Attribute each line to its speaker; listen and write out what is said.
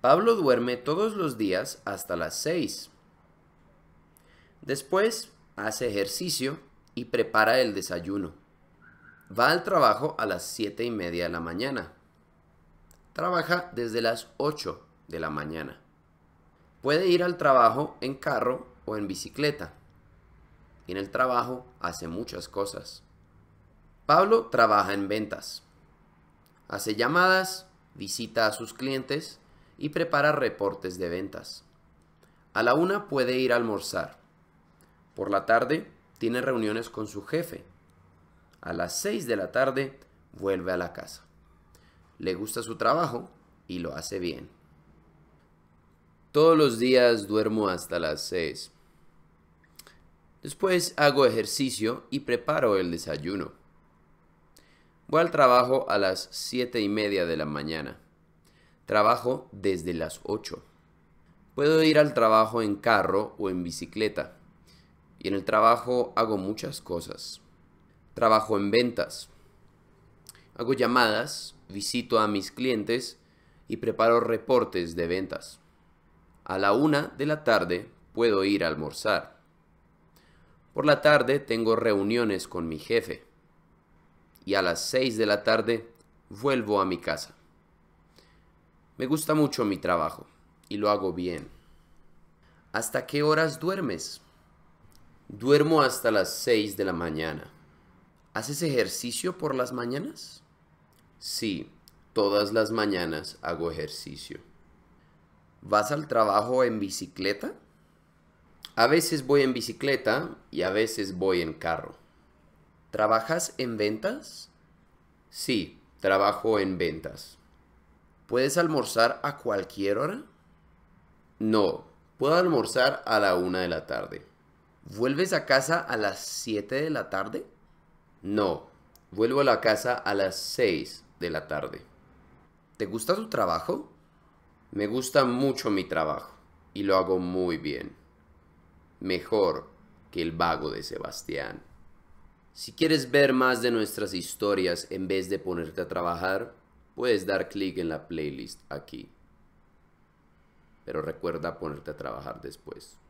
Speaker 1: Pablo duerme todos los días hasta las 6. Después hace ejercicio y prepara el desayuno. Va al trabajo a las 7 y media de la mañana. Trabaja desde las 8 de la mañana. Puede ir al trabajo en carro o en bicicleta. en el trabajo hace muchas cosas. Pablo trabaja en ventas. Hace llamadas, visita a sus clientes y prepara reportes de ventas. A la una puede ir a almorzar. Por la tarde tiene reuniones con su jefe. A las seis de la tarde vuelve a la casa. Le gusta su trabajo y lo hace bien. Todos los días duermo hasta las 6. Después hago ejercicio y preparo el desayuno. Voy al trabajo a las siete y media de la mañana. Trabajo desde las 8. Puedo ir al trabajo en carro o en bicicleta. Y en el trabajo hago muchas cosas. Trabajo en ventas. Hago llamadas, visito a mis clientes y preparo reportes de ventas. A la una de la tarde puedo ir a almorzar. Por la tarde tengo reuniones con mi jefe. Y a las 6 de la tarde vuelvo a mi casa. Me gusta mucho mi trabajo y lo hago bien. ¿Hasta qué horas duermes? Duermo hasta las 6 de la mañana. ¿Haces ejercicio por las mañanas? Sí, todas las mañanas hago ejercicio. ¿Vas al trabajo en bicicleta? A veces voy en bicicleta y a veces voy en carro. ¿Trabajas en ventas? Sí, trabajo en ventas. ¿Puedes almorzar a cualquier hora? No, puedo almorzar a la una de la tarde. ¿Vuelves a casa a las 7 de la tarde? No, vuelvo a la casa a las seis de la tarde. ¿Te gusta tu trabajo? Me gusta mucho mi trabajo y lo hago muy bien. Mejor que el vago de Sebastián. Si quieres ver más de nuestras historias en vez de ponerte a trabajar, puedes dar clic en la playlist aquí. Pero recuerda ponerte a trabajar después.